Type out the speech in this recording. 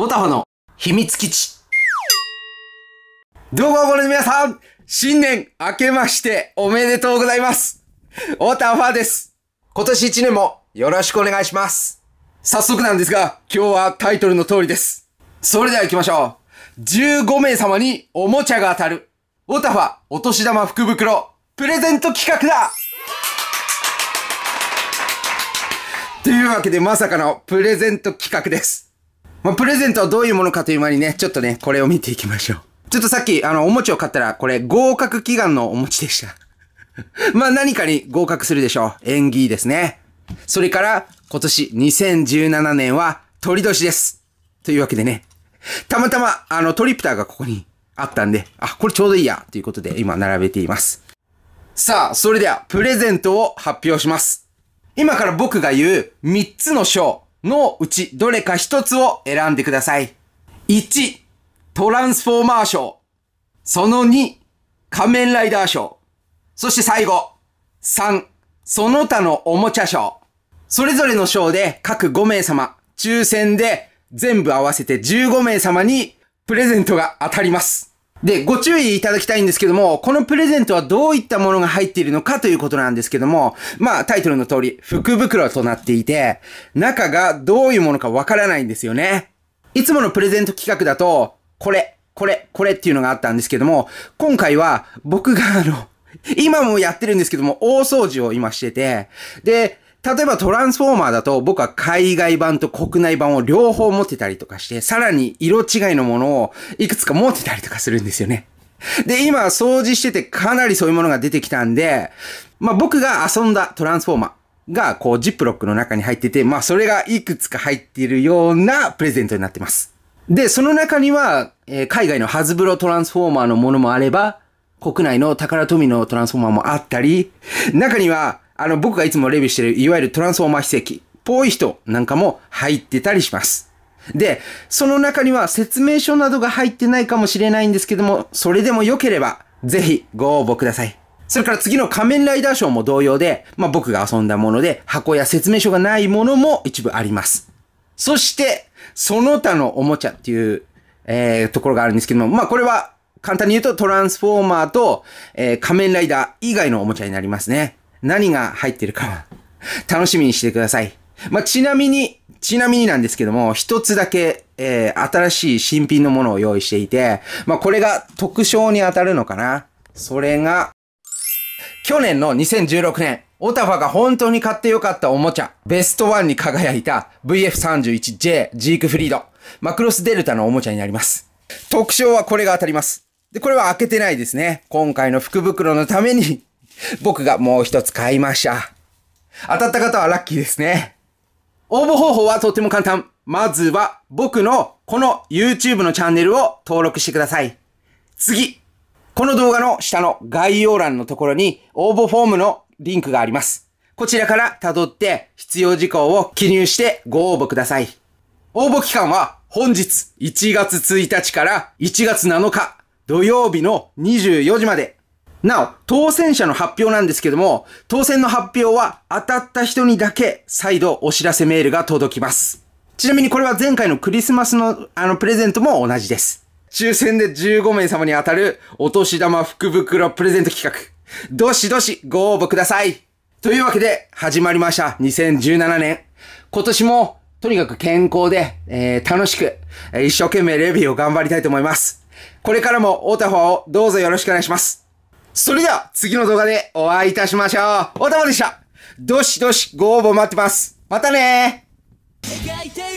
オタファの秘密基地。どうもご覧の皆さん新年明けましておめでとうございますオタファです。今年一年もよろしくお願いします。早速なんですが、今日はタイトルの通りです。それでは行きましょう。15名様におもちゃが当たる。オタファお年玉福袋プレゼント企画だというわけでまさかのプレゼント企画です。まあ、プレゼントはどういうものかという間にね、ちょっとね、これを見ていきましょう。ちょっとさっき、あの、お餅を買ったら、これ、合格祈願のお餅でした。まあ、何かに合格するでしょう。縁起ですね。それから、今年2017年は、鳥年です。というわけでね、たまたま、あの、トリプターがここにあったんで、あ、これちょうどいいや、ということで、今、並べています。さあ、それでは、プレゼントを発表します。今から僕が言う、3つの賞。のうちどれか一つを選んでください。1、トランスフォーマー賞。その2、仮面ライダー賞。そして最後、3、その他のおもちゃ賞。それぞれの賞で各5名様、抽選で全部合わせて15名様にプレゼントが当たります。で、ご注意いただきたいんですけども、このプレゼントはどういったものが入っているのかということなんですけども、まあタイトルの通り、福袋となっていて、中がどういうものかわからないんですよね。いつものプレゼント企画だと、これ、これ、これっていうのがあったんですけども、今回は僕があの、今もやってるんですけども、大掃除を今してて、で、例えばトランスフォーマーだと僕は海外版と国内版を両方持ってたりとかして、さらに色違いのものをいくつか持ってたりとかするんですよね。で、今掃除しててかなりそういうものが出てきたんで、まあ僕が遊んだトランスフォーマーがこうジップロックの中に入ってて、まあそれがいくつか入っているようなプレゼントになってます。で、その中には、えー、海外のハズブロトランスフォーマーのものもあれば、国内の宝富のトランスフォーマーもあったり、中には、あの、僕がいつもレビューしてる、いわゆるトランスフォーマー非正規っぽい人なんかも入ってたりします。で、その中には説明書などが入ってないかもしれないんですけども、それでも良ければ、ぜひご応募ください。それから次の仮面ライダー賞も同様で、まあ、僕が遊んだもので、箱や説明書がないものも一部あります。そして、その他のおもちゃっていう、えー、ところがあるんですけども、まあ、これは簡単に言うとトランスフォーマーと、えー、仮面ライダー以外のおもちゃになりますね。何が入ってるかは楽しみにしてください。まあ、ちなみに、ちなみになんですけども、一つだけ、えー、新しい新品のものを用意していて、まあ、これが特賞に当たるのかなそれが、去年の2016年、オタファが本当に買ってよかったおもちゃ、ベストワンに輝いた VF31J ジークフリード、マクロスデルタのおもちゃになります。特賞はこれが当たります。で、これは開けてないですね。今回の福袋のために僕がもう一つ買いました。当たった方はラッキーですね。応募方法はとっても簡単。まずは僕のこの YouTube のチャンネルを登録してください。次。この動画の下の概要欄のところに応募フォームのリンクがあります。こちらから辿って必要事項を記入してご応募ください。応募期間は本日1月1日から1月7日土曜日の24時までなお、当選者の発表なんですけども、当選の発表は当たった人にだけ再度お知らせメールが届きます。ちなみにこれは前回のクリスマスのあのプレゼントも同じです。抽選で15名様に当たるお年玉福袋プレゼント企画。どしどしご応募ください。というわけで始まりました2017年。今年もとにかく健康で、えー、楽しく、一生懸命レビューを頑張りたいと思います。これからもオタファをどうぞよろしくお願いします。それでは、次の動画でお会いいたしましょう。おたまでした。どしどしご応募待ってます。またねー。